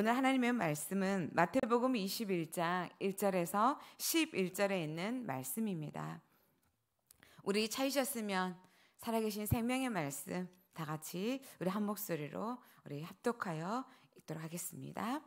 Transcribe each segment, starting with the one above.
오늘 하나님의 말씀은 마태복음 21장 1절에서 11절에 있는 말씀입니다. 우리 차이셨으면 살아계신 생명의 말씀 다 같이 우리 한 목소리로 우리 합독하여 읽도록 하겠습니다.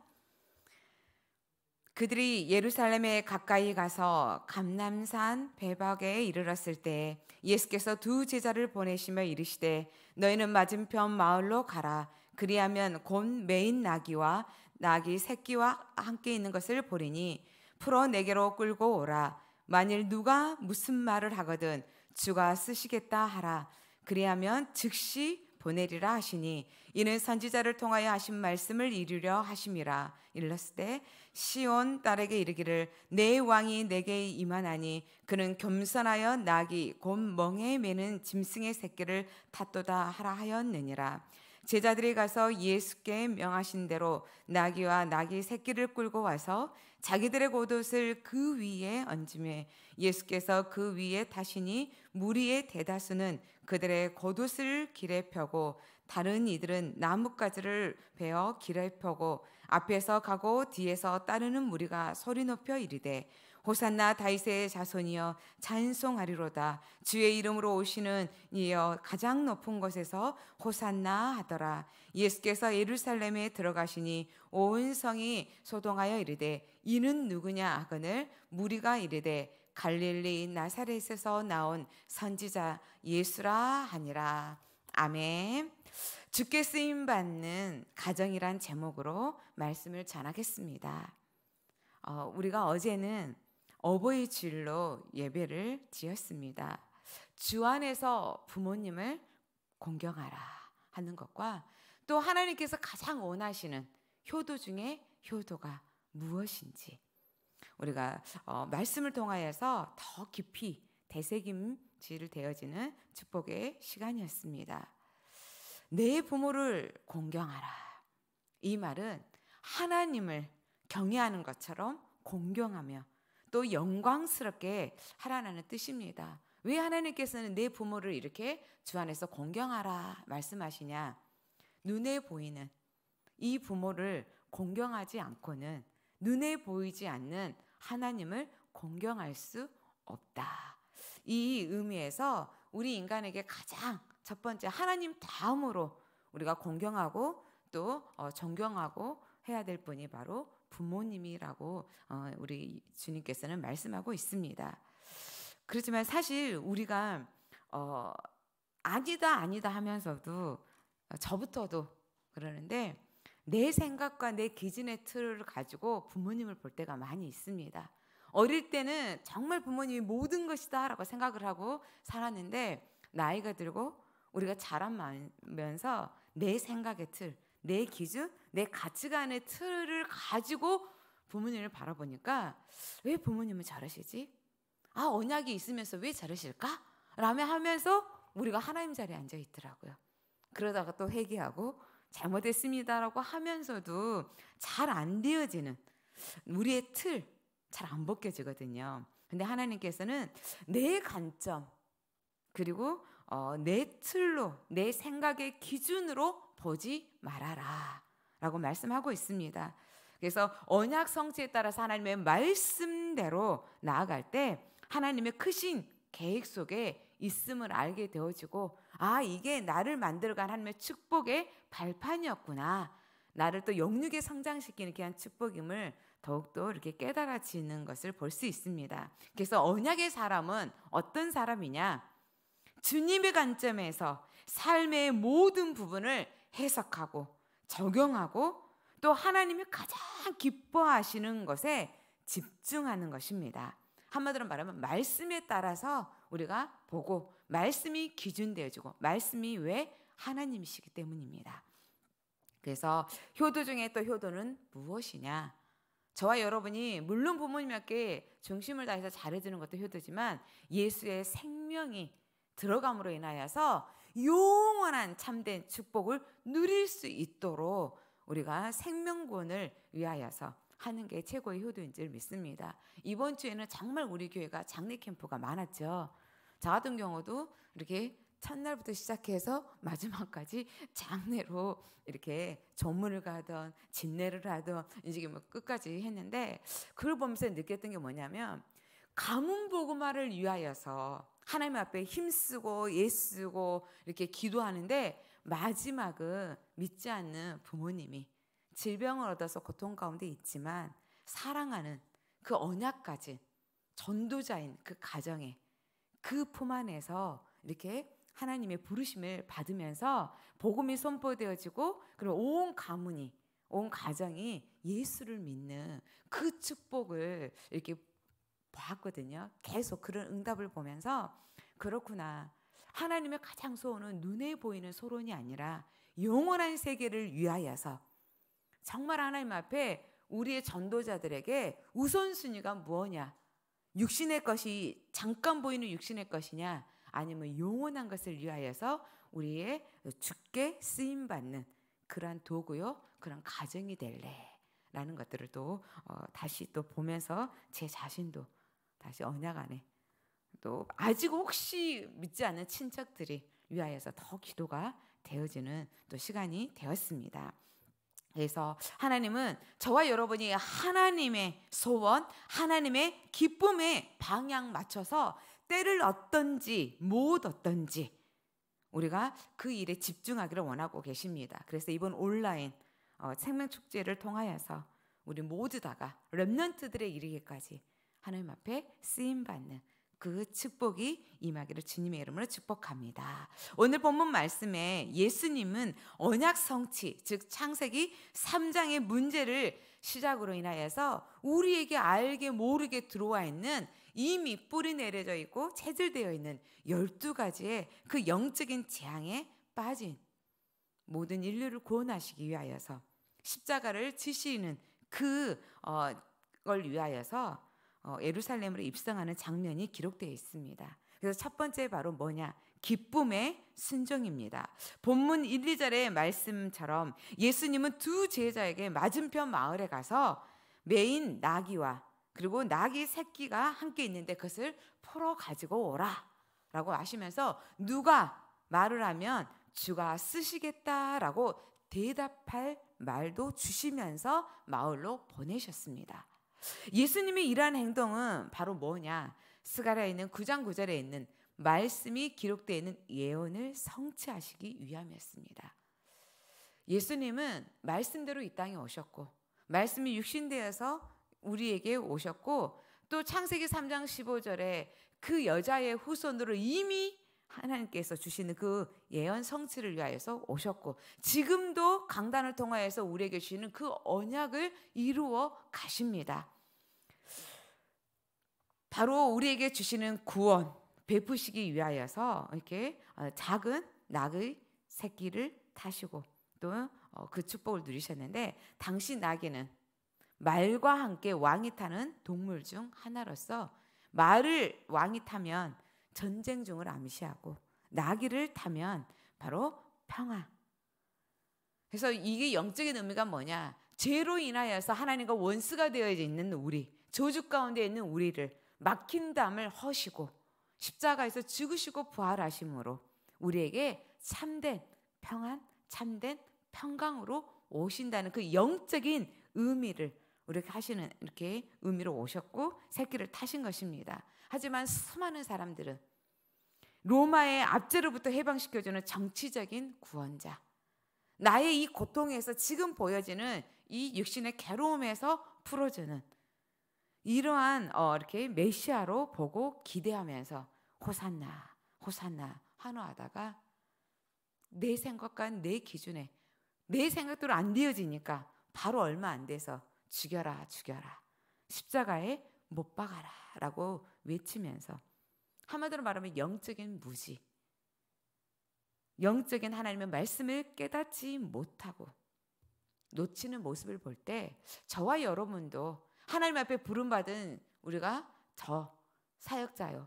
그들이 예루살렘에 가까이 가서 감남산 배박에 이르렀을 때 예수께서 두 제자를 보내시며 이르시되 너희는 맞은편 마을로 가라 그리하면 곧 메인 나귀와 낙이 새끼와 함께 있는 것을 보리니 풀어 내게로 끌고 오라. 만일 누가 무슨 말을 하거든 주가 쓰시겠다 하라. 그리하면 즉시 보내리라 하시니 이는 선지자를 통하여 하신 말씀을 이루려 하심이라 일렀을 때 시온 딸에게 이르기를 내 왕이 내게 임하나니 그는 겸손하여 낙이 곧 멍에 매는 짐승의 새끼를 탓도다 하라 하였느니라 제자들이 가서 예수께 명하신 대로 나귀와 나귀 새끼를 끌고 와서 자기들의 겉옷을 그 위에 얹으에 예수께서 그 위에 타시니 무리의 대다수는 그들의 겉옷을 길에 펴고 다른 이들은 나뭇가지를 베어 길에 펴고 앞에서 가고 뒤에서 따르는 무리가 소리 높여 이르되 호산나 다이세의 자손이여 찬송하리로다 주의 이름으로 오시는 이여 가장 높은 곳에서 호산나 하더라 예수께서 예루살렘에 들어가시니 온 성이 소동하여 이르되 이는 누구냐 하거늘 무리가 이르되 갈릴리 나사렛에서 나온 선지자 예수라 하니라 아멘 주께 쓰임 받는 가정이란 제목으로 말씀을 전하겠습니다. 어, 우리가 어제는 어버이 주일로 예배를 드렸습니다. 주 안에서 부모님을 공경하라 하는 것과 또 하나님께서 가장 원하시는 효도 중에 효도가 무엇인지 우리가 어, 말씀을 통하여서 더 깊이 대세김질 되어지는 축복의 시간이었습니다. 내 부모를 공경하라. 이 말은 하나님을 경외하는 것처럼 공경하며 또 영광스럽게 하라는 뜻입니다. 왜 하나님께서는 내 부모를 이렇게 주 안에서 공경하라 말씀하시냐? 눈에 보이는 이 부모를 공경하지 않고는 눈에 보이지 않는 하나님을 공경할 수 없다. 이 의미에서 우리 인간에게 가장 첫 번째 하나님 다음으로 우리가 공경하고 또 어, 존경하고 해야 될 분이 바로 부모님이라고 어, 우리 주님께서는 말씀하고 있습니다. 그렇지만 사실 우리가 어, 아니다 아니다 하면서도 어, 저부터도 그러는데 내 생각과 내 기준의 틀을 가지고 부모님을 볼 때가 많이 있습니다. 어릴 때는 정말 부모님이 모든 것이다라고 생각을 하고 살았는데 나이가 들고 우리가 자라면서 내 생각의 틀, 내 기준, 내 가치관의 틀을 가지고 부모님을 바라보니까 왜 부모님은 잘하시지? 아, 언약이 있으면서 왜 잘하실까? 라며 하면서 우리가 하나님 자리에 앉아 있더라고요. 그러다가 또 회개하고 잘못했습니다라고 하면서도 잘 안 되어지는 우리의 틀, 잘 안 벗겨지거든요. 근데 하나님께서는 내 관점, 그리고 어, 내 틀로, 내 생각의 기준으로 보지 말아라. 라고 말씀하고 있습니다. 그래서 언약 성취에 따라서 하나님의 말씀대로 나아갈 때 하나님의 크신 계획 속에 있음을 알게 되어지고 아 이게 나를 만들어간 하나님의 축복의 발판이었구나 나를 또 영육에 성장시키는 귀한 축복임을 더욱더 이렇게 깨달아지는 것을 볼 수 있습니다. 그래서 언약의 사람은 어떤 사람이냐? 주님의 관점에서 삶의 모든 부분을 해석하고 적용하고 또 하나님이 가장 기뻐하시는 것에 집중하는 것입니다. 한마디로 말하면 말씀에 따라서 우리가 보고 말씀이 기준되어지고 말씀이 왜 하나님이시기 때문입니다. 그래서 효도 중에 또 효도는 무엇이냐? 저와 여러분이 물론 부모님께 중심을 다해서 잘해주는 것도 효도지만 예수의 생명이 들어감으로 인하여서 영원한 참된 축복을 누릴 수 있도록 우리가 생명권을 위하여서 하는 게 최고의 효도인 줄 믿습니다. 이번 주에는 정말 우리 교회가 장례 캠프가 많았죠. 저 같은 경우도 이렇게 첫날부터 시작해서 마지막까지 장례로 이렇게 전문을 가던 진례를 하던 이제 뭐 끝까지 했는데 그걸 보면서 느꼈던 게 뭐냐면 가문 보고마를 위하여서 하나님 앞에 힘쓰고 예쓰고 이렇게 기도하는데 마지막은 믿지 않는 부모님이 질병을 얻어서 고통 가운데 있지만 사랑하는 그 언약 까지 전도자인 그 가정에 그 품 안에서 이렇게 하나님의 부르심을 받으면서 복음이 선포되어지고 그리고 온 가문이 온 가정이 예수를 믿는 그 축복을 이렇게 봤거든요. 계속 그런 응답을 보면서 그렇구나. 하나님의 가장 소원은 눈에 보이는 소론이 아니라 영원한 세계를 위하여서 정말 하나님 앞에 우리의 전도자들에게 우선순위가 뭐냐 육신의 것이 잠깐 보이는 육신의 것이냐? 아니면 영원한 것을 위하여서 우리의 죽게 쓰임 받는 그러한 도구요, 그런 가정이 될래. 라는 것들을 또 어, 다시 또 보면서 제 자신도 다시 언약 안에 또 아직 혹시 믿지 않는 친척들이 위하여서 더 기도가 되어지는 또 시간이 되었습니다. 그래서 하나님은 저와 여러분이 하나님의 소원, 하나님의 기쁨의 방향 맞춰서 때를 어떤지, 못 어떤지 우리가 그 일에 집중하기를 원하고 계십니다. 그래서 이번 온라인 어, 생명축제를 통하여서 우리 모두 다가 랩런트들의 이르기까지 하나님 앞에 쓰임 받는 그 축복이 임하기를 주님의 이름으로 축복합니다. 오늘 본문 말씀에 예수님은 언약 성취, 즉 창세기 3장의 문제를 시작으로 인하여서 우리에게 알게 모르게 들어와 있는 이미 뿌리 내려져 있고 체질되어 있는 12가지의 그 영적인 재앙에 빠진 모든 인류를 구원하시기 위하여서 십자가를 지시는 그걸 어, 위하여서 어, 예루살렘으로 입성하는 장면이 기록되어 있습니다. 그래서 첫 번째 바로 뭐냐? 기쁨의 순종입니다. 본문 1, 2절의 말씀처럼 예수님은 두 제자에게 맞은편 마을에 가서 메인 나귀와 그리고 나귀 새끼가 함께 있는데 그것을 풀어 가지고 오라 라고 하시면서 누가 말을 하면 주가 쓰시겠다라고 대답할 말도 주시면서 마을로 보내셨습니다. 예수님이 이러한 행동은 바로 뭐냐? 스가랴에 는 9장 9절에 있는 말씀이 기록되어 있는 예언을 성취하시기 위함이었습니다. 예수님은 말씀대로 이 땅에 오셨고 말씀이 육신되어서 우리에게 오셨고 또 창세기 3장 15절에 그 여자의 후손으로 이미 하나님께서 주시는 그 예언 성취를 위하여서 오셨고 지금도 강단을 통하여서 우리에게 주시는 그 언약을 이루어 가십니다. 바로 우리에게 주시는 구원 베푸시기 위하여서 이렇게 어, 작은 낙의 새끼를 타시고 또그 어, 축복을 누리셨는데 당시 낙에는 말과 함께 왕이 타는 동물 중 하나로서 말을 왕이 타면 전쟁 중을 암시하고 낙이를 타면 바로 평화. 그래서 이게 영적인 의미가 뭐냐? 죄로 인하여서 하나님과 원수가 되어 있는 우리, 저주 가운데 있는 우리를 막힌 담을 허시고 십자가에서 죽으시고 부활하심으로 우리에게 참된 평안, 참된 평강으로 오신다는 그 영적인 의미를 우리가 하시는 이렇게 의미로 오셨고 새끼를 타신 것입니다. 하지만 수많은 사람들은 로마의 압제로부터 해방시켜주는 정치적인 구원자, 나의 이 고통에서 지금 보여지는 이 육신의 괴로움에서 풀어주는 이러한 어, 이렇게 메시아로 보고 기대하면서 호산나, 호산나 환호하다가 내 생각과 내 기준에 내 생각대로 안 되어지니까 바로 얼마 안 돼서 죽여라, 죽여라, 십자가에 못 박아라라고 외치면서 한마디로 말하면 영적인 무지, 영적인 하나님의 말씀을 깨닫지 못하고 놓치는 모습을 볼 때 저와 여러분도 하나님 앞에 부름받은 우리가 저 사역자요,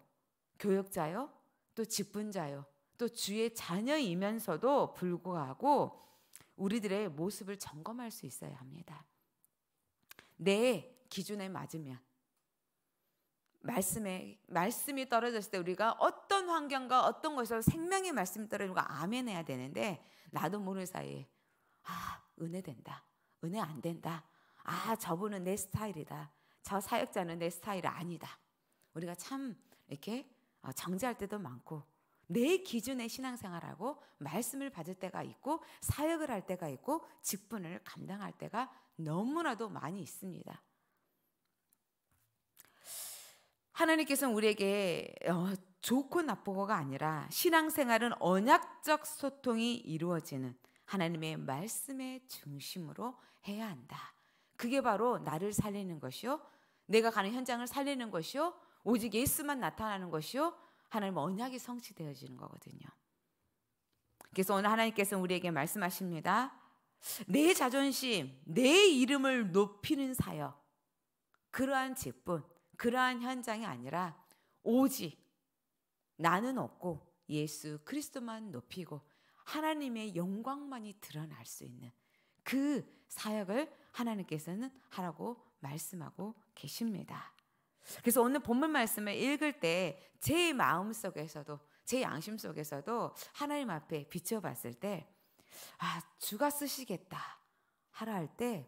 교역자요, 또 직분자요, 또 주의 자녀이면서도 불구하고 우리들의 모습을 점검할 수 있어야 합니다. 내 기준에 맞으면 말씀에 말씀이 떨어졌을 때 우리가 어떤 환경과 어떤 곳에서 생명의 말씀이 떨어지는 아멘해야 되는데 나도 모르는 사이에 아 은혜 된다 은혜 안 된다 아, 저분은 내 스타일이다. 저 사역자는 내 스타일 아니다. 우리가 참 이렇게 어, 정지할 때도 많고 내 기준의 신앙생활하고 말씀을 받을 때가 있고 사역을 할 때가 있고 직분을 감당할 때가 너무나도 많이 있습니다. 하나님께서는 우리에게 어, 좋고 나쁘고가 아니라 신앙생활은 언약적 소통이 이루어지는 하나님의 말씀의 중심으로 해야 한다. 그게 바로 나를 살리는 것이요. 내가 가는 현장을 살리는 것이요. 오직 예수만 나타나는 것이요. 하나님 언약이 성취되어지는 거거든요. 그래서 오늘 하나님께서 우리에게 말씀하십니다. 내 자존심, 내 이름을 높이는 사역. 그러한 직분, 그러한 현장이 아니라 오직 나는 없고 예수 그리스도만 높이고 하나님의 영광만이 드러날 수 있는 그 사역을 하나님께서는 하라고 말씀하고 계십니다. 그래서 오늘 본문 말씀을 읽을 때 제 마음 속에서도 제 양심 속에서도 하나님 앞에 비춰봤을 때 아, 주가 쓰시겠다 하라 할 때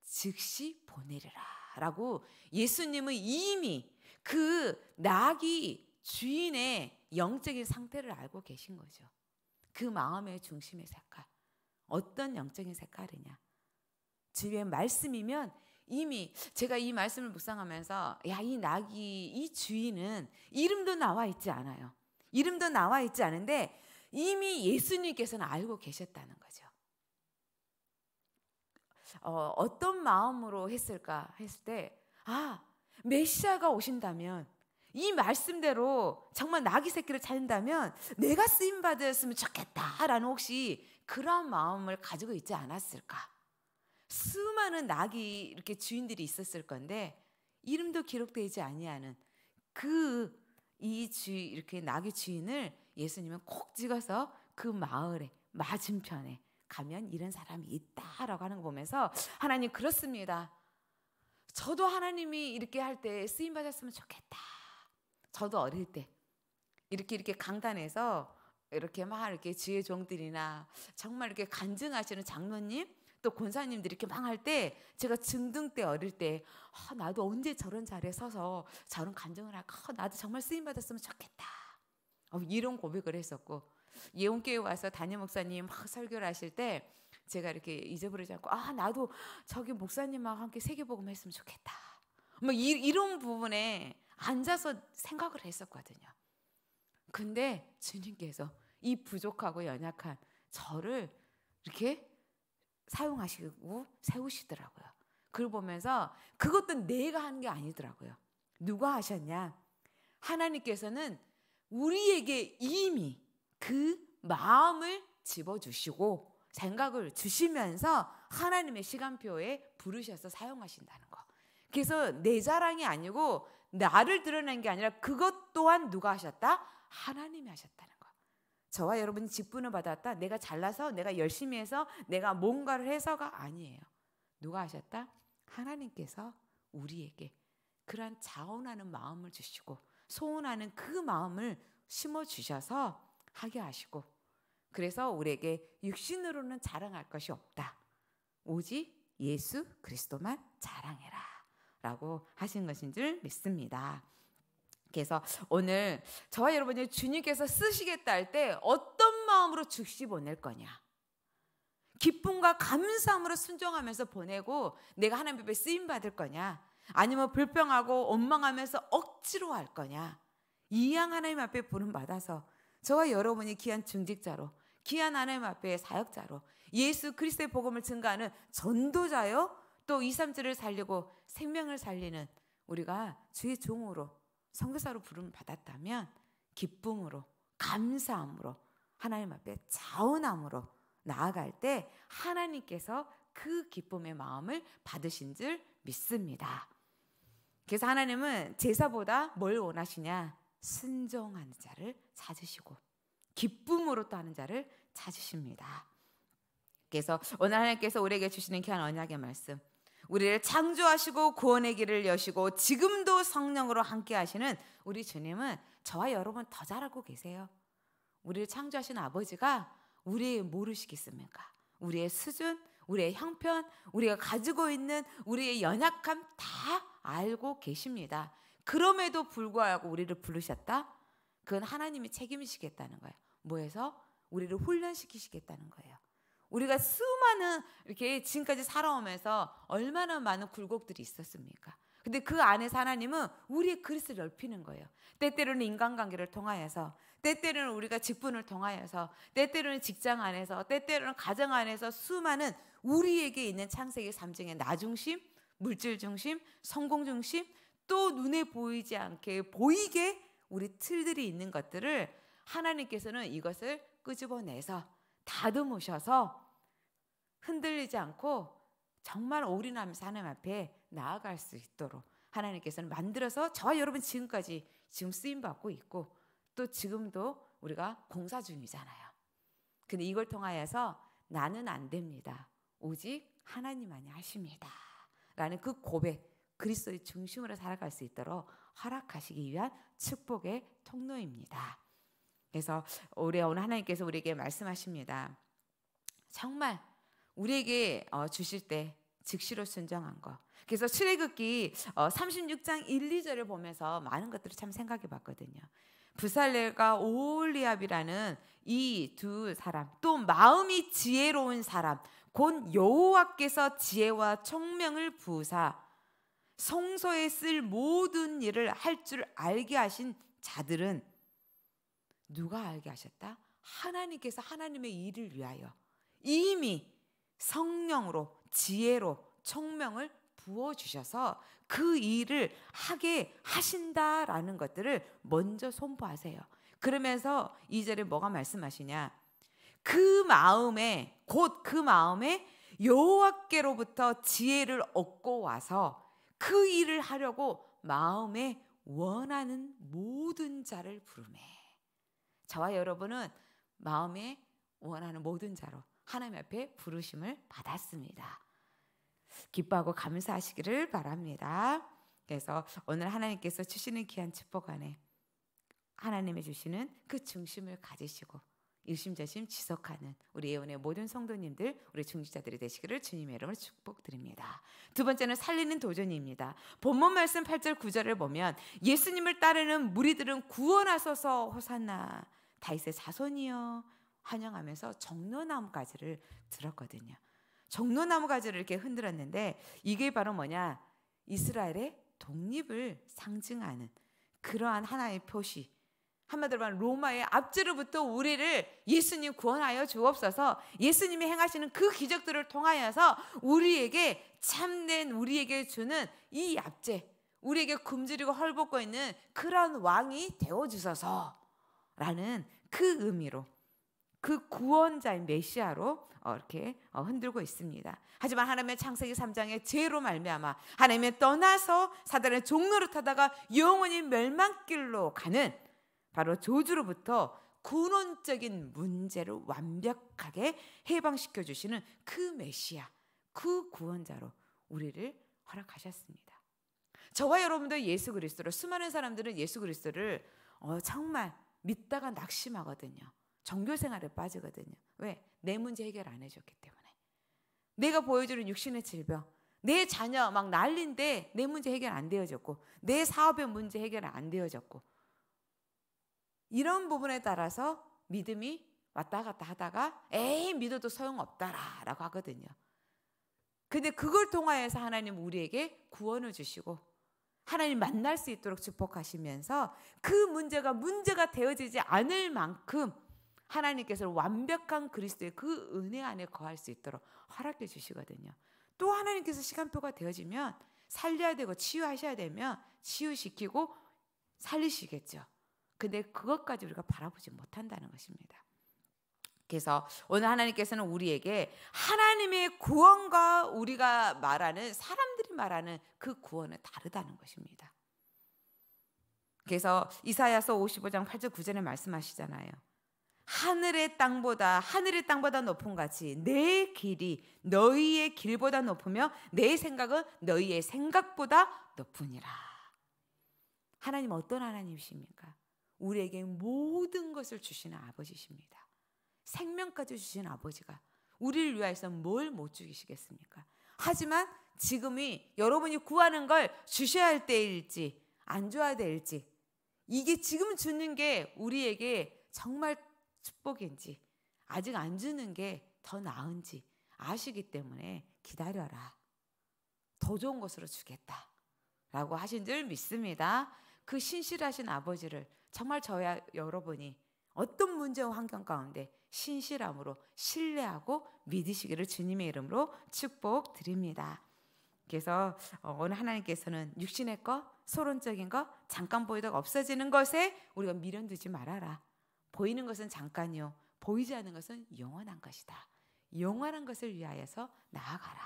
즉시 보내리라 라고 예수님은 이미 그 낙이 주인의 영적인 상태를 알고 계신 거죠. 그 마음의 중심의 색깔. 어떤 영적인 색깔이냐? 주의 말씀이면 이미 제가 이 말씀을 묵상하면서 야이 낙이 이 주인은 이름도 나와 있지 않아요. 이름도 나와 있지 않은데 이미 예수님께서는 알고 계셨다는 거죠. 어, 어떤 마음으로 했을까 했을 때 아, 메시아가 오신다면 이 말씀대로 정말 나귀 새끼를 찾는다면 내가 쓰임 받았으면 좋겠다라는 혹시 그런 마음을 가지고 있지 않았을까? 수많은 낙이 이렇게 주인들이 있었을 건데 이름도 기록되지 아니하는 그 이 주 이렇게 낙의 주인을 예수님은 콕 찍어서 그 마을에 맞은편에 가면 이런 사람이 있다라고 하는 거 보면서 하나님 그렇습니다. 저도 하나님이 이렇게 할 때 쓰임 받았으면 좋겠다. 저도 어릴 때 이렇게 이렇게 강단에서 이렇게 막 이렇게 지혜 종들이나 정말 이렇게 간증하시는 장로님 또 권사님들이 이렇게 망할 때 제가 중등 때 어릴 때 아, 나도 언제 저런 자리에 서서 저런 감정을 하까 아, 나도 정말 쓰임 받았으면 좋겠다. 아, 이런 고백을 했었고 예원교회 와서 담임 목사님 막 설교를 하실 때 제가 이렇게 잊어버리지 않고 아 나도 저기 목사님하고 함께 세계복음 했으면 좋겠다. 뭐 이, 이런 부분에 앉아서 생각을 했었거든요. 근데 주님께서 이 부족하고 연약한 저를 이렇게 사용하시고 세우시더라고요. 그걸 보면서 그것도 내가 한게 아니더라고요. 누가 하셨냐? 하나님께서는 우리에게 이미 그 마음을 집어주시고 생각을 주시면서 하나님의 시간표에 부르셔서 사용하신다는 거. 그래서 내 자랑이 아니고 나를 드러낸 게 아니라 그것 또한 누가 하셨다? 하나님이 하셨다는 저와 여러분이 직분을 받았다. 내가 잘나서 내가 열심히 해서 내가 뭔가를 해서가 아니에요. 누가 하셨다? 하나님께서 우리에게 그러한 자원하는 마음을 주시고 소원하는 그 마음을 심어 주셔서 하게 하시고 그래서 우리에게 육신으로는 자랑할 것이 없다. 오직 예수 그리스도만 자랑해라. 라고 하신 것인 줄 믿습니다. 그서 오늘 저와 여러분이 주님께서 쓰시겠다 할 때 어떤 마음으로 즉시 보낼 거냐. 기쁨과 감사함으로 순종하면서 보내고 내가 하나님 앞에 쓰임 받을 거냐. 아니면 불평하고 원망하면서 억지로 할 거냐. 이양 하나님 앞에 부름 받아서 저와 여러분이 귀한 중직자로 귀한 하나님 앞에 사역자로 예수 그리스도의 복음을 증가하는 전도자요 또 2, 3주를 살리고 생명을 살리는 우리가 주의 종으로 선교사로 부름 받았다면 기쁨으로 감사함으로 하나님 앞에 자원함으로 나아갈 때 하나님께서 그 기쁨의 마음을 받으신 줄 믿습니다. 그래서 하나님은 제사보다 뭘 원하시냐? 순종하는 자를 찾으시고 기쁨으로 또 하는 자를 찾으십니다. 그래서 오늘 하나님께서 우리에게 주시는 귀한 언약의 말씀 우리를 창조하시고 구원의 길을 여시고 지금도 성령으로 함께 하시는 우리 주님은 저와 여러분 더잘하고 계세요. 우리를 창조하신 아버지가 우리 모르시겠습니까? 우리의 수준, 우리의 형편, 우리가 가지고 있는 우리의 연약함 다 알고 계십니다. 그럼에도 불구하고 우리를 부르셨다? 그건 하나님이 책임지시겠다는 거예요. 뭐해서? 우리를 훈련시키시겠다는 거예요. 우리가 수많은 이렇게 지금까지 살아오면서 얼마나 많은 굴곡들이 있었습니까? 근데 그 안에서 하나님은 우리의 그릇을 넓히는 거예요. 때때로는 인간관계를 통하여서, 때때로는 우리가 직분을 통하여서, 때때로는 직장 안에서, 때때로는 가정 안에서 수많은 우리에게 있는 창세기 3중의 나 중심, 물질 중심, 성공 중심, 또 눈에 보이지 않게 보이게 우리 틀들이 있는 것들을 하나님께서는 이것을 끄집어내서 다듬으셔서 흔들리지 않고 정말 올인하면서 하나님 앞에 나아갈 수 있도록 하나님께서는 만들어서 저와 여러분 지금까지 지금 쓰임 받고 있고 또 지금도 우리가 공사 중이잖아요. 근데 이걸 통하여서 나는 안 됩니다. 오직 하나님만이 하십니다. 라는 그 고백, 그리스도의 중심으로 살아갈 수 있도록 허락하시기 위한 축복의 통로입니다. 그래서 올해 오늘 하나님께서 우리에게 말씀하십니다. 정말 우리에게 어, 주실 때 즉시로 순정한 것. 그래서 출애굽기 36장 1, 2절을 보면서 많은 것들을 참 생각해 봤거든요. 부살렐과 오홀리압이라는 이 두 사람, 또 마음이 지혜로운 사람, 곧 여호와께서 지혜와 총명을 부사 성소에 쓸 모든 일을 할 줄 알게 하신 자들은 누가 알게 하셨다? 하나님께서 하나님의 일을 위하여 이미 성령으로 지혜로 청명을 부어 주셔서 그 일을 하게 하신다라는 것들을 먼저 선포하세요. 그러면서 이 절에 뭐가 말씀하시냐? 그 마음에 곧 그 마음에 여호와께로부터 지혜를 얻고 와서 그 일을 하려고 마음에 원하는 모든 자를 부르매. 저와 여러분은 마음에 원하는 모든 자로 하나님 앞에 부르심을 받았습니다. 기뻐하고 감사하시기를 바랍니다. 그래서 오늘 하나님께서 주시는 귀한 축복 안에 하나님의 주시는 그 중심을 가지시고 일심자심 지속하는 우리 예언의 모든 성도님들, 우리 중지자들이 되시기를 주님의 이름으로 축복드립니다. 두 번째는 살리는 도전입니다. 본문 말씀 8절 9절을 보면 예수님을 따르는 무리들은 구원하소서 호산나 다윗의 자손이여 환영하면서 정로나무 가지를 들었거든요. 정로나무 가지를 이렇게 흔들었는데 이게 바로 뭐냐? 이스라엘의 독립을 상징하는 그러한 하나의 표시. 한마디로 말하면 로마의 압제로부터 우리를 예수님 구원하여 주옵소서 예수님이 행하시는 그 기적들을 통하여서 우리에게 참된 우리에게 주는 이 압제 우리에게 굶주리고 헐벗고 있는 그러 왕이 되어주소서 라는 그 의미로 그 구원자인 메시아로 어, 이렇게 어, 흔들고 있습니다. 하지만 하나님의 창세기 3장의 죄로 말미암아 하나님의 떠나서 사단의 종노릇하다가 영원히 멸망길로 가는 바로 조주로부터 근원적인 문제를 완벽하게 해방시켜 주시는 그 메시아, 그 구원자로 우리를 허락하셨습니다. 저와 여러분도 예수 그리스도를 수많은 사람들은 예수 그리스도를 어, 정말 믿다가 낙심하거든요. 정교 생활에 빠지거든요. 왜? 내 문제 해결 안 해줬기 때문에. 내가 보여주는 육신의 질병, 내 자녀 막 난린데 내 문제 해결 안 되어졌고, 내 사업의 문제 해결 안 되어졌고. 이런 부분에 따라서 믿음이 왔다 갔다 하다가 에이 믿어도 소용없다라고 하거든요. 근데 그걸 통하여서 하나님 우리에게 구원을 주시고 하나님 만날 수 있도록 축복하시면서 그 문제가 문제가 되어지지 않을 만큼 하나님께서 완벽한 그리스도의 그 은혜 안에 거할 수 있도록 허락해 주시거든요. 또 하나님께서 시간표가 되어지면 살려야 되고 치유하셔야 되면 치유시키고 살리시겠죠. 근데 그것까지 우리가 바라보지 못한다는 것입니다. 그래서 오늘 하나님께서는 우리에게 하나님의 구원과 우리가 말하는 사람들이 말하는 그 구원은 다르다는 것입니다. 그래서 이사야서 55장 8절 9절에 말씀하시잖아요. 하늘의 땅보다 하늘의 땅보다 높은 같이 내 길이 너희의 길보다 높으며 내 생각은 너희의 생각보다 높으니라. 하나님 어떤 하나님이십니까? 우리에게 모든 것을 주시는 아버지십니다. 생명까지 주신 아버지가 우리를 위하여서 뭘 못 죽이시겠습니까? 하지만 지금이 여러분이 구하는 걸 주셔야 할 때일지 안 줘야 될지 이게 지금 주는 게 우리에게 정말 축복인지 아직 안 주는 게 더 나은지 아시기 때문에 기다려라. 더 좋은 것으로 주겠다. 라고 하신 줄 믿습니다. 그 신실하신 아버지를 정말 저야 여러분이 어떤 문제와 환경 가운데 신실함으로 신뢰하고 믿으시기를 주님의 이름으로 축복드립니다. 그래서 어, 오늘 하나님께서는 육신의 것, 소론적인 것, 잠깐 보이다가 없어지는 것에 우리가 미련 두지 말아라. 보이는 것은 잠깐이요. 보이지 않는 것은 영원한 것이다. 영원한 것을 위하여서 나아가라.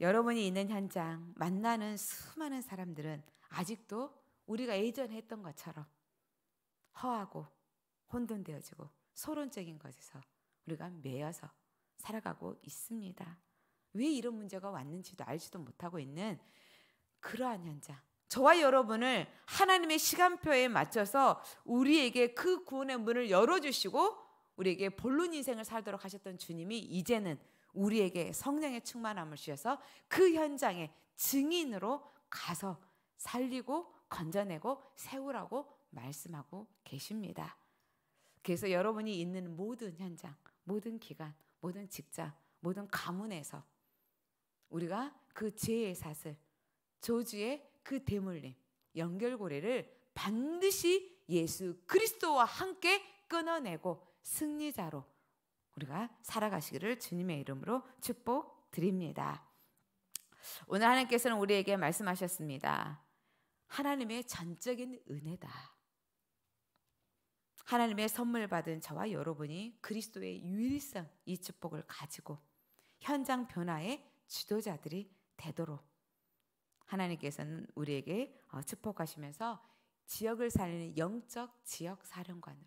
여러분이 있는 현장 만나는 수많은 사람들은 아직도 우리가 예전 했던 것처럼 허하고 혼돈되어지고 소론적인 것에서 우리가 매여서 살아가고 있습니다. 왜 이런 문제가 왔는지도 알지도 못하고 있는 그러한 현장. 저와 여러분을 하나님의 시간표에 맞춰서 우리에게 그 구원의 문을 열어주시고 우리에게 본론 인생을 살도록 하셨던 주님이 이제는 우리에게 성령의 충만함을 주셔서 그 현장에 증인으로 가서 살리고 건져내고 세우라고 말씀하고 계십니다. 그래서 여러분이 있는 모든 현장, 모든 기간, 모든 직장, 모든 가문에서 우리가 그 죄의 사슬, 저주의 그 대물림, 연결고리를 반드시 예수 그리스도와 함께 끊어내고 승리자로 우리가 살아가시기를 주님의 이름으로 축복드립니다. 오늘 하나님께서는 우리에게 말씀하셨습니다. 하나님의 전적인 은혜다. 하나님의 선물 받은 저와 여러분이 그리스도의 유일성 이 축복을 가지고 현장 변화의 지도자들이 되도록 하나님께서는 우리에게 어, 축복하시면서 지역을 살리는 영적 지역 사령관으로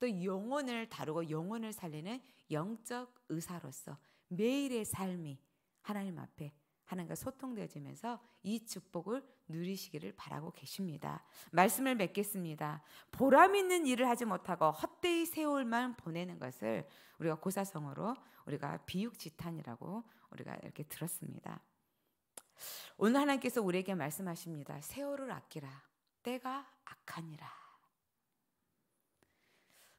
또 영혼을 다루고 영혼을 살리는 영적 의사로서 매일의 삶이 하나님 앞에 하나님과 소통되어지면서 이 축복을 누리시기를 바라고 계십니다. 말씀을 맺겠습니다. 보람 있는 일을 하지 못하고 헛되이 세월만 보내는 것을 우리가 고사성어로 우리가 비육지탄이라고 우리가 이렇게 들었습니다. 오늘 하나님께서 우리에게 말씀하십니다. 세월을 아끼라. 때가 악하니라.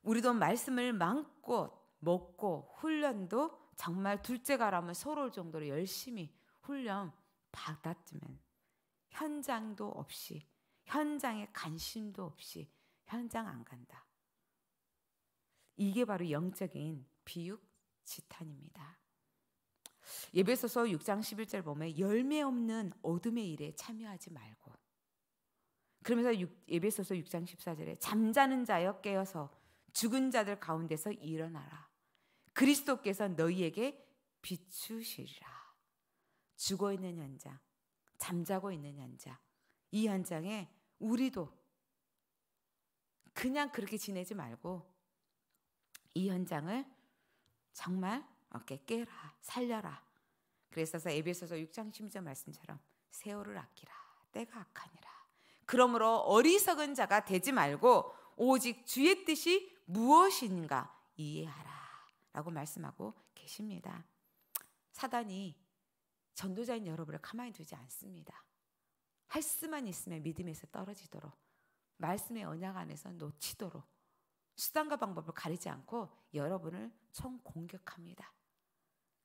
우리도 말씀을 많고 먹고 훈련도 정말 둘째 가라면 서러울 정도로 열심히 훈련 받았으면 현장도 없이 현장에 관심도 없이 현장 안 간다. 이게 바로 영적인 비육 지탄입니다. 예배소서 6장 11절 보면 열매 없는 어둠의 일에 참여하지 말고 그러면서 6, 예배소서 6장 14절에 잠자는 자여 깨어서 죽은 자들 가운데서 일어나라 그리스도께서 너희에게 비추시리라 죽어 있는 현장, 잠자고 있는 현장, 이 현장에 우리도 그냥 그렇게 지내지 말고 이 현장을 정말 어깨 깨라, 살려라. 그래서서 에베소서 6장 10절 말씀처럼 세월을 아끼라, 때가 악하니라. 그러므로 어리석은 자가 되지 말고 오직 주의 뜻이 무엇인가 이해하라. 라고 말씀하고 계십니다. 사단이 전도자인 여러분을 가만히 두지 않습니다. 할 수만 있으면 믿음에서 떨어지도록 말씀의 언약 안에서 놓치도록 수단과 방법을 가리지 않고 여러분을 총 공격합니다.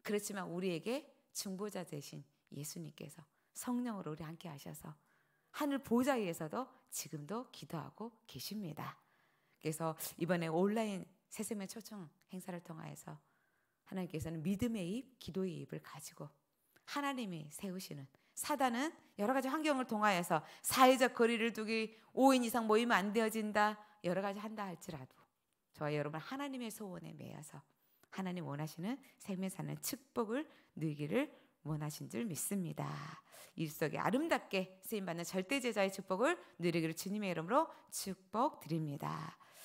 그렇지만 우리에게 중보자 되신 예수님께서 성령으로 우리 함께 하셔서 하늘 보좌 위에서도 지금도 기도하고 계십니다. 그래서 이번에 온라인 새세매 초청 행사를 통하여서 하나님께서는 믿음의 입, 기도의 입을 가지고 하나님이 세우시는 사단은 여러 가지 환경을 통하여서 사회적 거리를 두기 5인 이상 모이면 안 되어진다 여러 가지 한다 할지라도 저와 여러분 하나님의 소원에 매여서 하나님 원하시는 생명 사는 축복을 누리기를 원하신 줄 믿습니다. 일석에 아름답게 쓰임 받는 절대 제자의 축복을 누리기를 주님의 이름으로 축복드립니다.